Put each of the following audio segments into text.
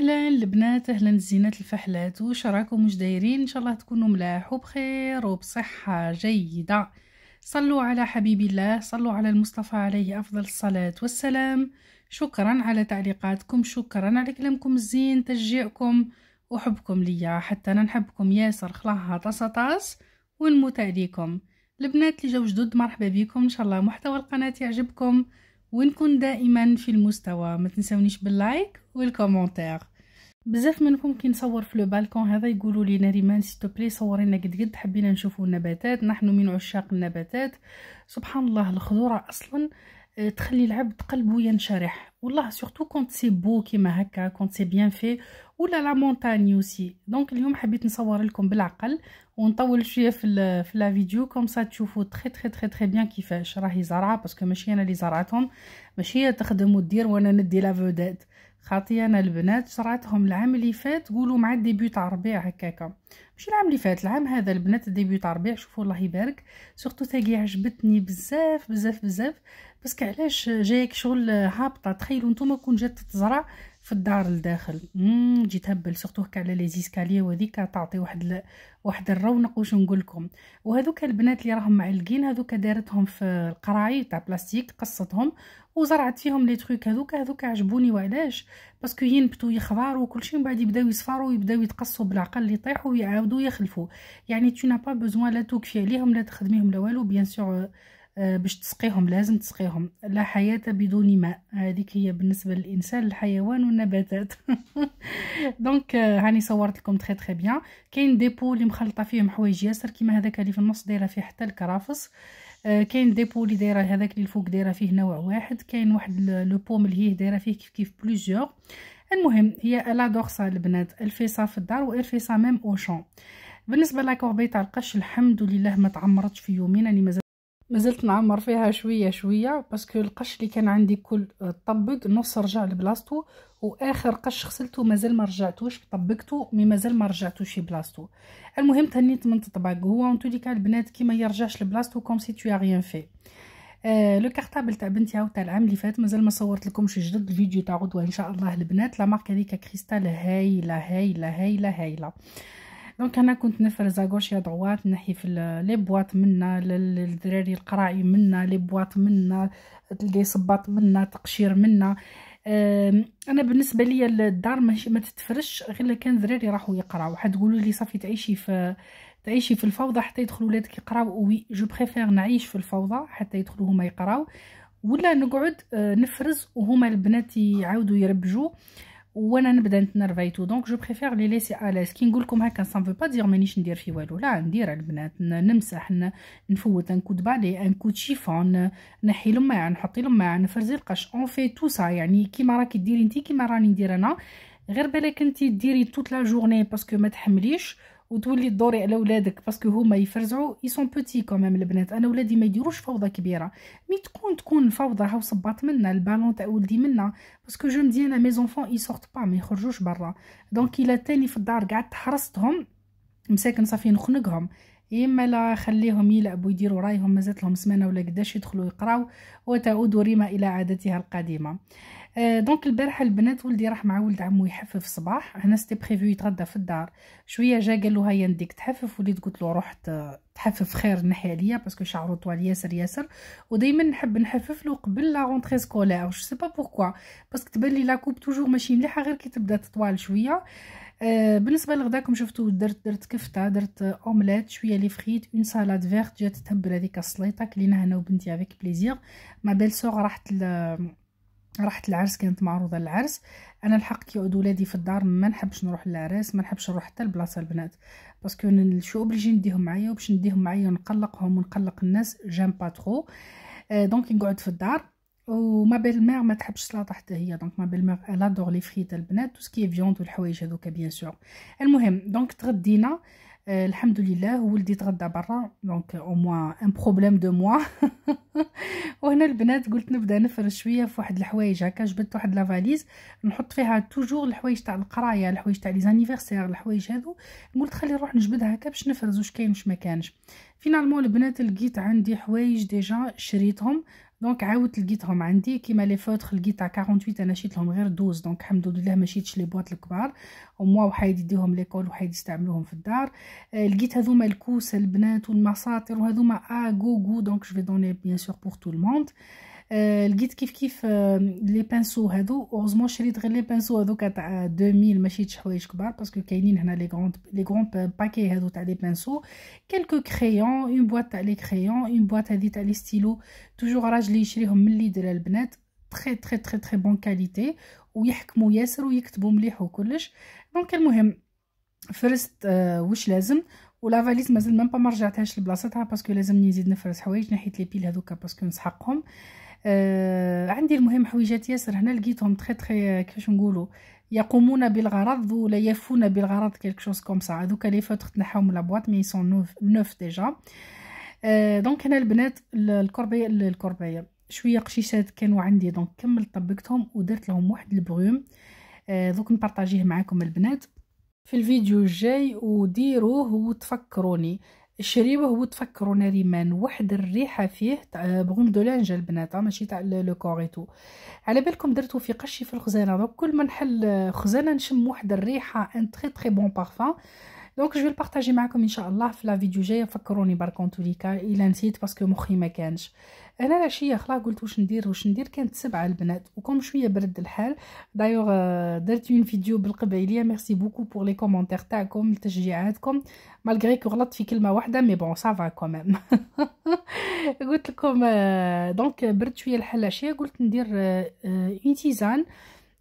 اهلا البنات اهلا الزينات الفحلات واش راكم واش دايرين ان شاء الله تكونوا ملاح وبخير وبصحه جيده صلوا على حبيب الله صلوا على المصطفى عليه افضل الصلاه والسلام شكرا على تعليقاتكم شكرا على كلامكم الزين تشجيعكم وحبكم ليا حتى انا نحبكم ياسر خلاها طاس طاس ونموت عليكم البنات اللي جاو جدد مرحبا بكم ان شاء الله محتوى القناه يعجبكم ونكون دائما في المستوى ما تنسونيش باللايك والكومنتير بزاف منكم كي نصور في لو بالكون هذا يقولوا لي نريمان سيتو بلي صوري لنا قد قد حبينا نشوفوا النباتات نحن من عشاق النباتات سبحان الله الخضوره اصلا آه، تخلي العبد قلبه ينشرح والله سورتو كونت سي بو كيما هكا كونت سي بيان في ولا لا مونتاني اوسي دونك اليوم حبيت نصور لكم بالعقل ونطول شويه في في لا فيديو كوم سا تشوفوا تري تري تري تري بيان كيفاش راهي زرعه باسكو ماشي انا اللي زرعتهم ماشي هي تخدم ودير وانا ندي لا فودات خاطي انا البنات شرعتهم العام اللي فات قولوا مع الديبيو تاع الربيع هكاكا مش العام اللي فات العام هذا البنات الديبيو تاع الربيع شوفوا الله يبارك سورتو تاقي عجبتني بزاف بزاف بزاف باسكو علاش جايك شغل هابطه تخيلوا نتوما كون جات تزرع في الدار لداخل امم جيت هبل سورتو هكا على لي زيسكالي وهذيك تعطي واحد ل... واحد الرونق واش نقول لكم وهذوك البنات اللي راهم معلقين هذوك دارتهم في القراعي تاع بلاستيك قصتهم وزرعت فيهم لي تروك هذوك هذوك عجبوني وعلاش باسكو ينبتوا يخضار وكل شيء من بعد يبداو يصفروا ويبداو يتقصوا بالعقل يطيحوا ويعاودوا يخلفوا يعني تو با بوزوان لا توكفي عليهم لا تخدميهم لا والو بيان سور آه، باش تسقيهم لازم تسقيهم لا حياة بدون ماء هذيك هي بالنسبة للإنسان الحيوان والنباتات دونك آه، هاني صورت لكم تخي تخي بيان كاين ديبو اللي مخلطة فيهم حوايج ياسر كيما هذاك اللي في النص دايرة فيه حتى الكرافس آه، كاين ديبو اللي دايره هذاك اللي الفوق دايره فيه نوع واحد كاين واحد لو بوم اللي هي دايره فيه كيف كيف بليزيوغ المهم هي لا دورسا البنات الفيصا في الدار والفيصا ميم شون بالنسبه لاكوربي تاع القش الحمد لله ما تعمرتش في يومين راني مازال مازلت نعمر فيها شويه شويه باسكو القش اللي كان عندي كل آه، طبق نص رجع لبلاصتو واخر قش غسلته مازال ما رجعتوش طبقته مي مازال ما رجعتوش لبلاصتو المهم تهنيت من تطبق هو اون ديك البنات كي ما يرجعش لبلاصتو كوم سي تو ريان في آه لو كارطابل تاع بنتي هاو تاع العام اللي فات مازال ما صورت لكمش جدد الفيديو تاع غدوه ان شاء الله البنات لا مارك هذيك كريستال هايله هايله هايله هايله, هايلة. دونك انا كنت نفرز اغوش يا دروات نحي في لي بواط منا للدراري القراعي منا لي بواط منا تلقاي صباط منا تقشير منا انا بالنسبه ليا الدار ماشي ما تتفرش غير الا كان دراري راحوا يقراو حتقولوا لي صافي تعيشي في تعيشي في الفوضى حتى يدخلوا ولادك يقراو وي جو بريفير نعيش في الفوضى حتى يدخلوا هما يقراو ولا نقعد آه، نفرز وهما البنات يعاودوا يربجوا وانا نبدا نتنرفايتو دونك جو بريفير لي ليسي الاز كي نقول لكم هكا سان فو با دير مانيش ندير في والو لا ندير البنات نمسح نفوت كود بالي كود شيفون نحي لماع نحط لماع نفرزي القش اون في تو سا يعني كيما راكي ديري انت كيما راني ندير انا غير بالك انت ديري توت لا جورني باسكو ما تحمليش وتولي تدوري على ولادك باسكو هما يفرزعوا اي سون بوتي كوميم البنات انا ولادي ما يديروش فوضى كبيره مي تكون تكون الفوضى هاو صباط منا البالون تاع ولدي منا باسكو جو مدي انا مي زونفون اي سورت با ما يخرجوش برا دونك الا تاني في الدار قعدت حرستهم مساكن صافي نخنقهم اما لا خليهم يلعبوا يديروا رايهم مازالت لهم سمانه ولا قداش يدخلوا يقراو وتعود ريما الى عادتها القديمه دونك euh, البارحه البنات ولدي راح مع ولد عمو يحفف الصباح هنا سيتي بريفو يتغدى في الدار شويه جا قال له هيا نديك تحفف وليت قلت له رحت تحفف خير الناحيه ليا باسكو شعرو طوال ياسر ياسر ودائما نحب نحفف له قبل لا رونتري سكولير جو سي با بوركوا باسكو تبان لي لا كوب توجور ماشي مليحه غير كي تبدا تطوال شويه euh, بالنسبه لغداكم شفتوا درت درت كفته درت اومليت شويه لي فريت اون سالاد فيرت جات تهبل هذيك السليطه كليناها انا وبنتي افيك بليزير ما بيل سوغ راحت ل... رحت العرس كانت معروضه للعرس انا الحق يا ولادي في الدار ما نحبش نروح للعرس ما نحبش نروح حتى لبلاصه البنات باسكو شو اوبليجي نديهم معايا وباش نديهم معايا ونقلقهم ونقلق الناس جام با ترو دونك نقعد في الدار وما بالمير ما تحبش سلطه حتى هي دونك ما بالمير الادور لي فريت البنات تو سكي فيوند والحوايج هذوك بيان سور المهم دونك تغدينا آه الحمد euh, لله ولدي تغدى برا دونك او موا ان بروبليم دو موا وهنا البنات قلت نبدا نفرش شويه في واحد الحوايج هكا جبت واحد لافاليز نحط فيها توجور الحوايج تاع القرايه الحوايج تاع لي زانيفرسير الحوايج هذو قلت خلي نروح نجبدها هكا باش نفرز واش كاين واش ما كانش فينالمون البنات لقيت عندي حوايج ديجا شريتهم دونك عاودت لقيتهم عندي كيما لي فوتر لقيت تاع 48 انا شيت لهم غير 12 دونك الحمد لله ما شيتش لي بواط الكبار وموا وحايد يديهم ليكول وحايد يستعملوهم في الدار آه، لقيت هذوما الكوس البنات والمساطر وهذوما ا آه جو جو دونك جو في دوني بيان سور بور تو الموند آه، لقيت كيف كيف آه، لي بانسو هادو اوغزمون شريت غير لي بانسو هادوك تاع 2000 ماشي تاع حوايج كبار باسكو كاينين هنا لي غروند لي غون باكي هادو تاع لي بانسو كلكو كريون اون بواط تاع لي كريون اون بواط هادي تاع لي ستيلو توجور راجلي يشريهم من لي درا البنات تري تري تري تري بون كاليتي ويحكموا ياسر ويكتبوا مليح وكلش دونك المهم فرست آه، واش لازم ولا فاليز مازال مام با ما رجعتهاش لبلاصتها باسكو لازمني نزيد نفرز حوايج نحيت لي بيل هذوك باسكو نسحقهم آه آه، عندي المهم حويجات ياسر هنا لقيتهم تخي تخي آه، كيفاش نقولوا يقومون بالغرض ولا يفون بالغرض كيلك شوز كوم سا هذوك لي فوتر تنحاهم لابواط مي سون نوف نوف ديجا دونك هنا البنات الكربيه الكربيه شويه قشيشات كانوا عندي دونك كمل طبقتهم ودرت لهم واحد البغيوم آه دوك نبارطاجيه معاكم البنات في الفيديو الجاي وديروه وتفكروني شريوه ناري مان وحد الريحه فيه تاع بغوم دو لانج البنات ماشي تاع لو كوريتو على بالكم درتو في قشي في الخزانه دونك كل ما نحل خزانه نشم واحد الريحه ان تري تري بون بارفان دونك جو بارطاجي معكم ان شاء الله في لا فيديو جايه فكروني باركونتوليكا توليكا الا نسيت باسكو مخي ما كانش انا العشيه خلا قلت واش ندير واش ندير كانت سبعه البنات وكم شويه برد الحال دايوغ آه، درت اون فيديو بالقبيليه ميرسي بوكو بور لي كومونتير تاعكم لتشجيعاتكم مالغري كو غلطت في كلمه واحده مي بون سافا كوميم قلت لكم دونك آه، برد شويه الحال العشيه قلت ندير اون آه، تيزان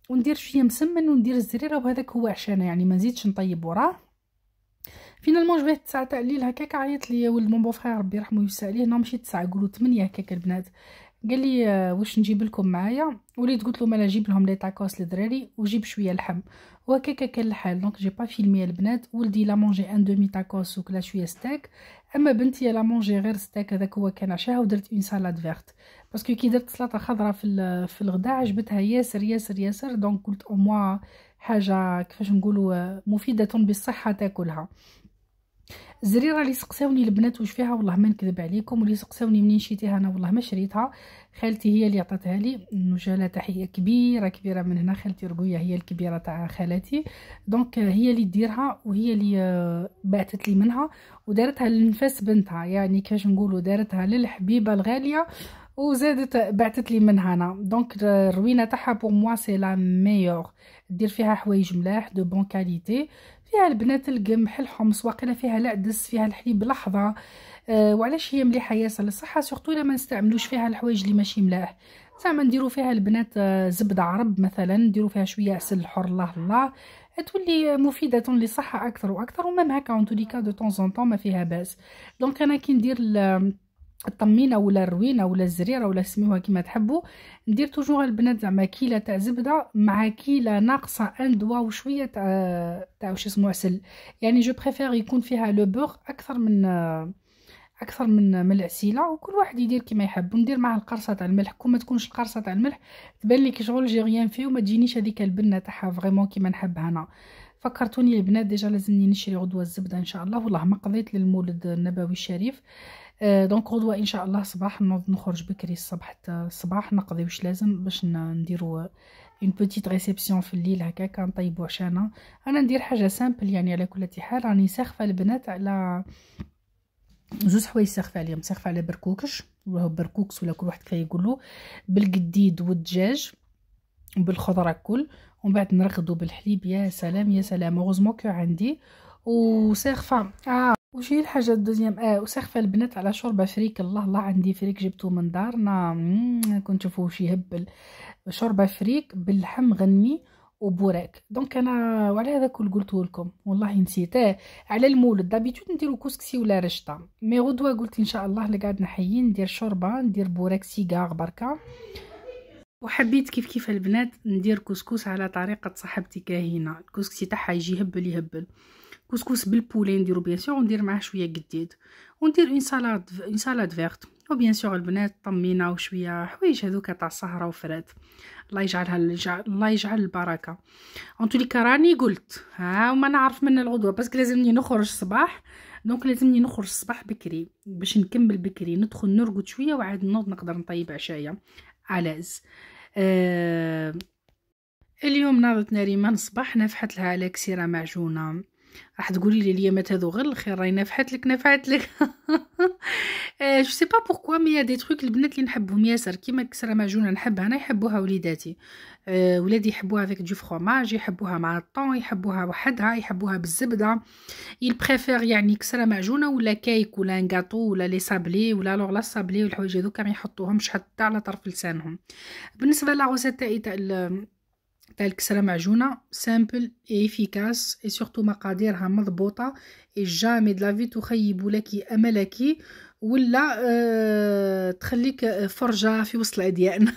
وندير شويه مسمن وندير الزريره وهذاك هو عشانا يعني ما نزيدش نطيب وراه فينالمون جبت تسعة تاع الليل هكاك عيط لي ولد مون بوفخير ربي يرحمه يوسع عليه لا ماشي تسعة قولو ثمانية هكاك البنات قال لي واش نجيب لكم معايا وليت قلت له مالا جيب لهم لي تاكوس للدراري وجيب شويه لحم وهكاك كان الحال دونك جي با فيلمي البنات ولدي لا مونجي ان دومي تاكوس وكلا شويه ستيك اما بنتي لا مونجي غير ستيك هذاك هو كان عشاها ودرت اون سالاد فيرت باسكو كي درت سلطه خضراء في في الغداء عجبتها ياسر ياسر ياسر دونك قلت او حاجه كيفاش نقولوا مفيده بالصحه تاكلها الزريره اللي سقساوني البنات واش فيها والله ما نكذب عليكم واللي سقساوني منين شريتيها انا والله ما شريتها خالتي هي اللي عطاتها لي نجاله تحيه كبيره كبيره من هنا خالتي رقويه هي الكبيره تاع خالاتي دونك هي اللي ديرها وهي اللي آه، بعثت لي منها ودارتها لنفاس بنتها يعني كاش نقولوا دارتها للحبيبه الغاليه وزادت بعثت لي من هنا دونك الروينه تاعها بور موا سي لا ميور دير فيها حوايج ملاح دو بون كاليتي فيها البنات القمح الحمص واقيلا فيها العدس فيها الحليب لحظه أه وعلاش هي مليحه ياسر للصحه سورتو الا ما نستعملوش فيها الحوايج اللي ماشي ملاح زعما نديرو فيها البنات آه، زبده عرب مثلا نديرو فيها شويه عسل حر الله الله تولي مفيده للصحه اكثر واكثر ومام هكا اون توليكا دو طون ما فيها باس دونك انا كي ندير الطمينه ولا الروينه ولا الزريره ولا سميوها كيما تحبوا ندير توجور البنات زعما كيله تاع زبده مع كيله ناقصه ان دوا وشويه تاع تاع واش اسمه عسل يعني جو بريفير يكون فيها لو بوغ اكثر من اكثر من من العسيله وكل واحد يدير كيما يحب ندير معاه القرصه تاع الملح كون ما تكونش القرصه تاع الملح تبان لي كي شغل ريان فيه وما تجينيش هذيك البنه تاعها فريمون كيما نحبها انا فكرتوني البنات ديجا لازمني نشري غدوه الزبده ان شاء الله والله ما قضيت للمولد النبوي الشريف آه دونك غدوه آه، ان شاء الله صباح نوض نخرج بكري الصبح حتى الصباح نقضي واش لازم باش نديرو اون بوتيت ريسبسيون في الليل هكا نطيبو عشانا انا ندير حاجه سامبل يعني على كل حال راني ساخفه البنات على زوز حوايج ساخفه عليهم ساخفه على بركوكش وهو بركوكس ولا كل واحد كيقولو بالقديد والدجاج بالخضره كل ومن بعد نرغدو بالحليب يا سلام يا سلام اوغوزمون كو عندي وساخفه آه. وش هي الحاجه الدوزيام اه وسخفه البنات على شوربه فريك الله الله عندي فريك جبتو من دارنا كنت شي يهبل شوربه فريك باللحم غنمي وبوراك دونك انا وعلى هذا كل قلتو لكم والله نسيته آه، على المولد دابيتو نديرو كسكسي ولا رشطه مي غدوه قلت ان شاء الله اللي قاعد نحيي ندير شوربه ندير بوراك سيغار بركه وحبيت كيف كيف البنات ندير كسكس على طريقه صاحبتي كاهينه الكسكسي تاعها يجي يهبل يهبل كسكس بالبولي نديرو بيان سيغ وندير معاه شويه قديد وندير اون سالاد اون سالاد فيرت وبيان سيغ البنات طمينه وشويه حوايج هذوك تاع السهره وفرات الله يجعلها الله يجعل البركه اون توليكا راني قلت ها وما نعرف من الغدوه باسكو لازمني نخرج الصباح دونك لازمني نخرج الصباح بكري باش نكمل بكري ندخل نرقد شويه وعاد نوض نقدر نطيب عشايا علاز آه euh، اليوم ناضت من الصباح نفحت لها على كسيره معجونه راح تقولي لي اليامات هذو غير الخير راهي نفحت لك نفعت لك جو سي با بوركوا مي دي تروك البنات اللي نحبهم ياسر كيما كسره معجونه نحبها انا يحبوها وليداتي آه، ولادي يحبوها افيك دو فرماج يحبوها مع الطون يحبوها وحدها يحبوها بالزبده يل بريفير يعني كسره معجونه ولا كيك ولا انغاطو ولا لي سابلي ولا لوغ لا سابلي والحوايج هذوك ما يحطوهمش حتى على طرف لسانهم بالنسبه لا روزيت تاع تاع الكسرة معجونة سامبل ايفيكاس اي سورتو مقاديرها مضبوطة اي جامي في تخيب لك املك ولا أه تخليك آه، فرجة في وسط الاديان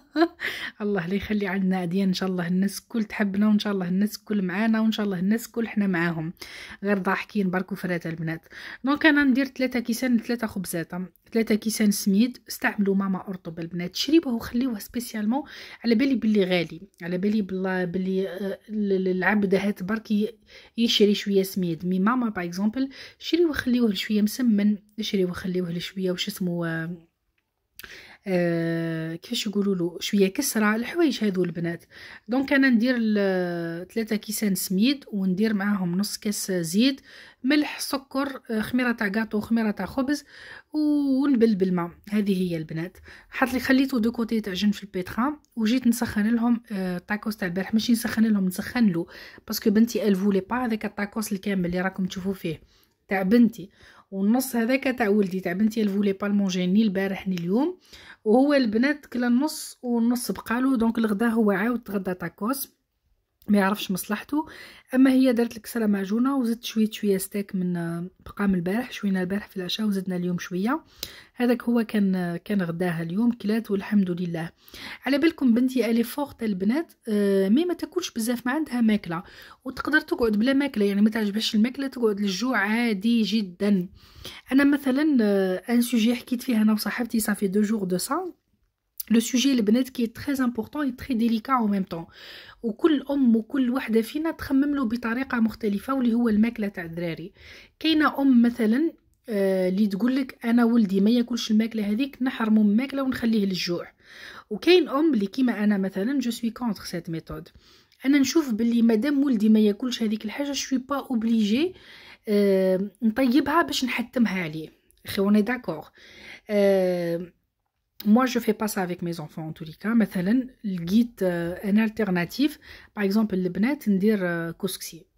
الله لا يخلي عندنا اديان ان شاء الله الناس كل تحبنا وان شاء الله الناس كل معانا وان شاء الله الناس كل حنا معاهم غير ضاحكين بركو فرات البنات دونك انا ندير ثلاثة كيسان ثلاثة خبزات ثلاثة كيسان سميد استعملوا ماما ارطب البنات شريبه وخليوه سبيسيالمون على بالي باللي غالي على بالي باللي آه، العبد هات برك يشري شويه سميد مي ماما باغ اكزومبل شريوه خليوه شويه مسمن شريوه خليوه شويه وش اسمه آه، آه، كيفاش يقولوا له شويه كسره الحوايج هذو البنات دونك انا ندير ثلاثة آه، كيسان سميد وندير معاهم نص كاس زيت ملح سكر آه، خميره تاع كاطو خميره تاع خبز ونبل بالماء هذه هي البنات حط لي خليته دو كوتي جنب في البيترا وجيت نسخن لهم الطاكوس تاع البارح ماشي نسخن لهم نسخن له باسكو بنتي الفولي با هذاك الطاكوس الكامل اللي راكم تشوفوا فيه تاع بنتي والنص هذاك تاع ولدي تاع بنتي الفولي با المونجي ني البارح ني اليوم وهو البنات كلا النص والنص بقالو دونك الغدا هو عاود تغدى تاكوس ما يعرفش مصلحته اما هي دارت لك معجونه وزدت شويه شويه ستيك من آه، بقام البارح شوينا البارح في العشاء وزدنا اليوم شويه هذاك هو كان آه، كان غداها اليوم كلات والحمد لله على بالكم بنتي الي فوق تاع البنات مي ما تاكلش بزاف ما عندها ماكله وتقدر تقعد بلا ماكله يعني ما تعجبهاش الماكله تقعد للجوع عادي جدا انا مثلا ان آه، سوجي حكيت فيها انا وصاحبتي صافي دو جور دو سان لو سوجي البنات كي تري امبورطون اي تري ديليكا او ميم طون وكل ام وكل وحده فينا تخمم له بطريقه مختلفه واللي هو الماكله تاع الدراري كاينه ام مثلا اللي تقول لك انا ولدي ما ياكلش الماكله هذيك نحرمه من الماكله ونخليه للجوع وكاين ام اللي كيما انا مثلا جو سوي كونتر سيت ميثود انا نشوف باللي مادام ولدي ما ياكلش هذيك الحاجه شوي با اوبليجي نطيبها باش نحتمها عليه خي وني داكور آه moi, je fais pas ça avec mes enfants en tous les cas. Par le guide, euh, une alternative. par exemple, le bnet, dire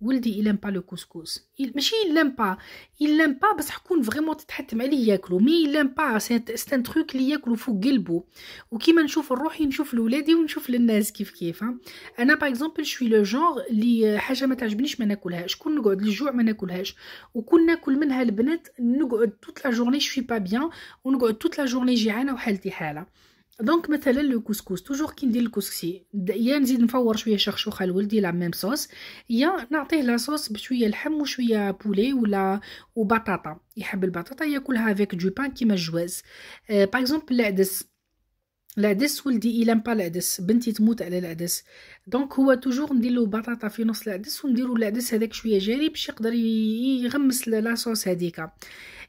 ولدي il با لو كوسكوس ماشي il با pas با بصح كون فريمون تتحتم عليه ياكلو مي il با سي ان تروك لي ياكلو فوق قلبو وكيما نشوف روحي نشوف لولادي ونشوف للناس كيف كيف انا باغ اكزومبل شوي لو جونغ لي حاجه ما تعجبنيش ما ناكلهاش كون نقعد للجوع ما ناكلهاش وكون ناكل منها البنات نقعد طول لا جورني شوي با بيان ونقعد طول لا جورني جيعانه وحالتي حاله دونك مثلا لو كوسكوس توجور كي ندير الكسكسي يا نزيد نفور شويه شخشوخه لولدي لا ميم صوص يا نعطيه صوص بشويه لحم وشويه بولي ولا وبطاطا يحب البطاطا ياكلها افيك دو بان كيما الجواز باغ اكزومبل العدس العدس ولدي إلا با العدس بنتي تموت على العدس دونك هو توجور نديرلو بطاطا في نص العدس ونديرو العدس هذاك شويه جاري باش يقدر يغمس صوص هذيك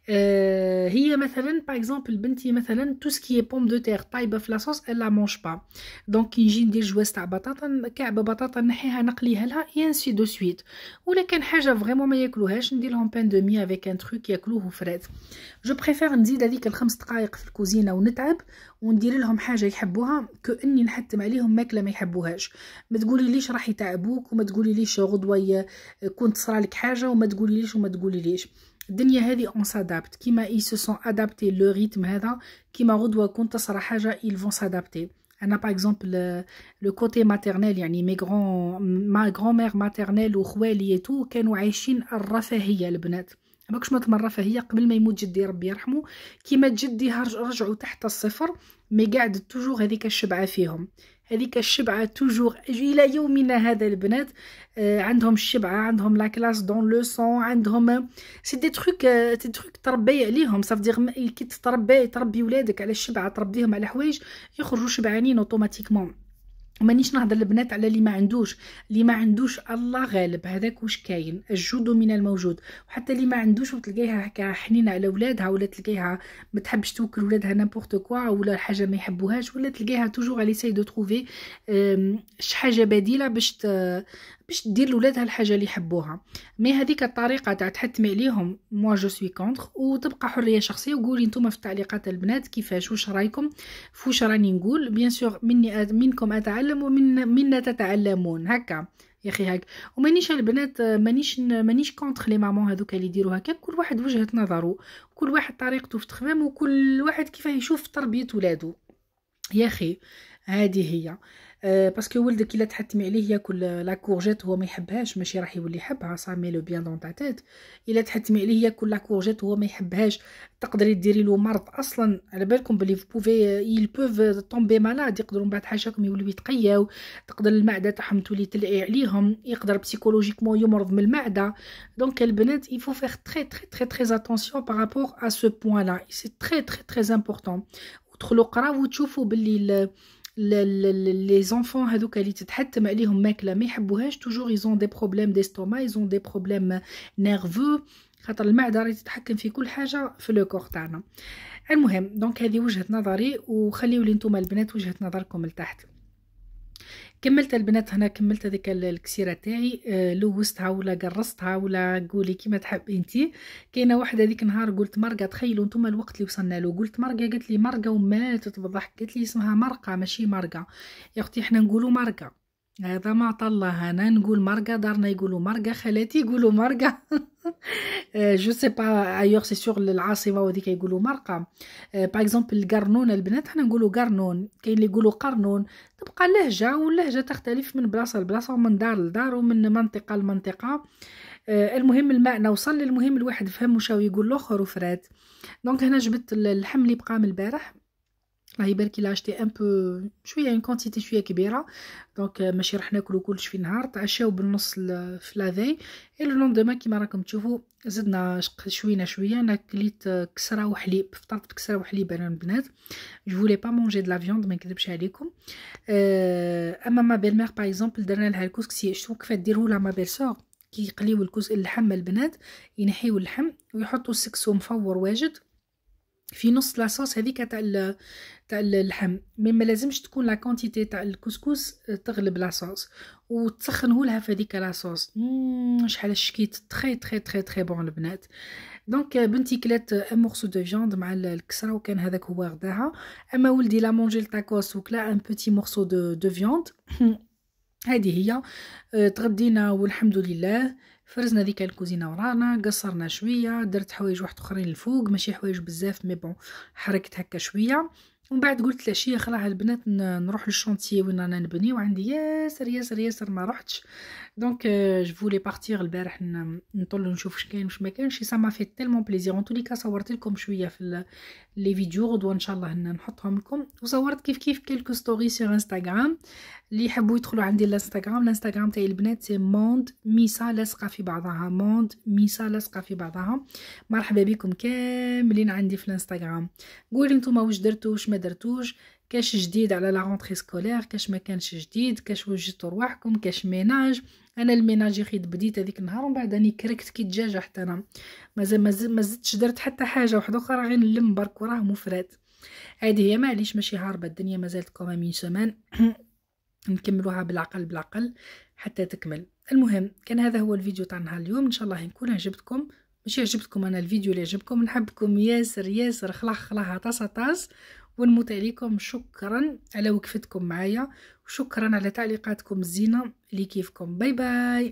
هي euh, مثلا باغ اكزومبل بنتي مثلا تو سكي بوم دو تيغ طايبه في لاصوص الا مونش با دونك كي نجي ندير جواز تاع بطاطا كعبه بطاطا نحيها نقليها لها ينسي دو سويت ولا كان حاجه فريمون ما ياكلوهاش ندير لهم بان دو مي افيك ان تروك ياكلوه فريت جو بريفير نزيد هذيك الخمس دقائق في الكوزينه ونتعب وندير لهم حاجه يحبوها كو اني نحتم عليهم ماكله ما يحبوهاش ما تقولي ليش راح يتعبوك وما تقولي ليش غدوه كنت صرالك حاجه وما تقولي ليش وما تقولي ليش الدنيا هذه اون سادابت كيما اي سو سون ادابتي لو ريتم هذا كيما غدوه كون تصرى حاجه ايل فون سادابتي انا باغ اكزومبل لو كوتي ماتيرنيل يعني مي غران ما غران مير ماتيرنيل وخوالي تو كانوا عايشين الرفاهيه البنات ما كنتش مات الرفاهيه قبل ما يموت جدي ربي يرحمه كيما جدي رجعوا تحت الصفر مي قاعد توجور هذيك الشبعه فيهم هذيك الشبعه توجور الى يومنا هذا البنات آه، عندهم الشبعه عندهم لا كلاس دون لو سون عندهم سي دي تروك دي تروك تربي عليهم صاف دير كي تتربي تربي ولادك على الشبعه تربيهم على حوايج يخرجوا شبعانين اوتوماتيكمون مانيش نهضر البنات على اللي ما عندوش اللي ما عندوش الله غالب هذاك واش كاين الجود من الموجود وحتى اللي ما عندوش وتلقيها هكا حنينه على ولادها ولا تلقيها ما تحبش توكل ولادها نامبورت كوا ولا حاجه ما يحبوهاش ولا تلقيها توجور على سي دو تروفي شي حاجه بديله باش باش دير لولادها الحاجه اللي يحبوها مي هذيك الطريقه تاع تحتمي عليهم موا جو سوي كونتر وتبقى حريه شخصيه وقولي نتوما في التعليقات البنات كيفاش واش رايكم فوش راني نقول بيان سور مني أت... منكم اتعلم ومن منا تتعلمون هكا يا اخي هاك ومانيش البنات مانيش مانيش كونتر لي مامون هذوك اللي يديروا هكا كل واحد وجهه نظره كل واحد طريقته في التخمام وكل واحد كيفاه يشوف تربيه ولاده يا اخي هذه هي أه باسكو ولدك الا تحتمي عليه ياكل آه، لا كورجيت هو ما يحبهاش ماشي راح يولي يحبها صا مي لو بيان دون تا تيت الا تحتمي عليه ياكل لا كورجيت هو ما يحبهاش تقدري ديري له مرض اصلا على بالكم بلي بوفي يل بوف طومبي مالاد يقدروا من بعد حاشاكم يوليو يتقياو تقدر المعده تاعهم تولي تلعي عليهم يقدر بسيكولوجيكمون يمرض من المعده دونك البنات يفو فيغ تري تري تري تري اتونسيون بارابور ا سو بوين لا سي تري تري تري امبورطون ودخلوا قراو وتشوفوا بلي les enfants هذوك اللي تتحتم عليهم ماكله ما يحبوهاش توجور des دي بروبليم ديستوما ont دي بروبليم nerveux خاطر المعده راهي تتحكم في كل حاجه في لو كور تاعنا المهم دونك هذه وجهه نظري وخليولي نتوما البنات وجهه نظركم لتحت كملت البنات هنا كملت هذيك الكسيره تاعي آه، لوستها ولا قرصتها ولا قولي كيما تحبي انت كاينه واحده هذيك النهار قلت مرقه تخيلوا نتوما الوقت اللي وصلنا له قلت مرقه قالت لي مرقه وماتت بالضحك قالت لي اسمها مرقه ماشي مرقه يا اختي احنا نقولوا مرقه هذا ما عطى الله انا نقول مرقه دارنا يقولوا مرقه خالاتي يقولوا مرقه جو سي با ايوغ سي سور العاصمه وهذه كيقولوا مرقه باغ اكزومبل القرنون البنات حنا نقولوا قرنون كاين اللي يقولوا قرنون تبقى لهجه واللهجه تختلف من بلاصه لبلاصه ومن دار لدار ومن منطقه لمنطقه المهم المعنى وصل المهم الواحد فهم وشاو يقول الاخر وفرات دونك هنا جبت اللحم اللي بقى من البارح الله يبارك الا عشتي ان بو شويه ان كونتيتي شويه كبيره دونك ماشي راح ناكلو كلش في النهار تعشاو بالنص في لافي اي لو لوندوما كيما راكم تشوفوا زدنا شوينا شويه انا كليت كسره وحليب فطرت بكسره وحليب انا البنات جو فولي با مونجي دو لا فيوند ما نكذبش عليكم اما ما بيل ميغ باغ اكزومبل درنا لها الكسكسي شوفوا كيف ديروا لها ما بيل سور كيقليو الكوز اللحم البنات ينحيو اللحم ويحطوا السكسو مفور واجد في نص لاصوص هذيك تاع تاع اللحم مي ما لازمش تكون لا كونتيتي تاع الكسكس آه، تغلب لاصوص وتسخنه لها في هذيك لاصوص شحال الشكيت تري تري تري تري بون البنات دونك euh, بنتي كلات ان مورسو دو جاند مع الكسره وكان هذاك هو غداها اما ولدي لا مونجي التاكوس وكلا ان بوتي مورسو دو دو فياند هذه هي آه، تغدينا والحمد لله فرزنا ديك الكوزينه ورانا قصرنا شويه درت حوايج واحد اخرين الفوق ماشي حوايج بزاف مي بون حركت هكا شويه ومن بعد قلت لعشيه خلاها البنات نروح للشونتيي وين رانا نبني وعندي ياسر ياسر ياسر ما رحتش دونك جو فولي بارتير البارح نطل نشوف اش كاين واش ما كانش سا ما فيت تيلمون بليزير اون تولي كا صورت لكم شويه في لي فيديو غدوه ان شاء الله نحطهم لكم وصورت كيف كيف كلكو ستوري سير انستغرام اللي يحبوا يدخلوا عندي الانستغرام الانستغرام تاعي البنات سي موند ميسا لاصقه في بعضها موند ميسا لاصقه في بعضها مرحبا بكم كاملين عندي في الانستغرام قولي نتوما واش درتو واش ما درتوش كاش جديد على لا رونطري سكولير كاش ما كانش جديد كاش وجدتوا رواحكم كاش ميناج انا الميناج يخي بديت هذيك النهار ومن بعد راني كركت كي دجاجه حتى انا مازال ما زدتش درت حتى حاجه وحده اخرى غير نلم برك وراه مفرد هذه هي معليش ماشي هاربه الدنيا مازالت من سمان نكملوها بالعقل بالعقل حتى تكمل المهم كان هذا هو الفيديو تاع نهار اليوم ان شاء الله يكون عجبتكم ماشي عجبتكم انا الفيديو اللي عجبكم نحبكم ياسر ياسر خلاخ خلاها طاس طاس ونموت عليكم شكرا على وقفتكم معايا وشكرا على تعليقاتكم الزينه اللي كيفكم باي باي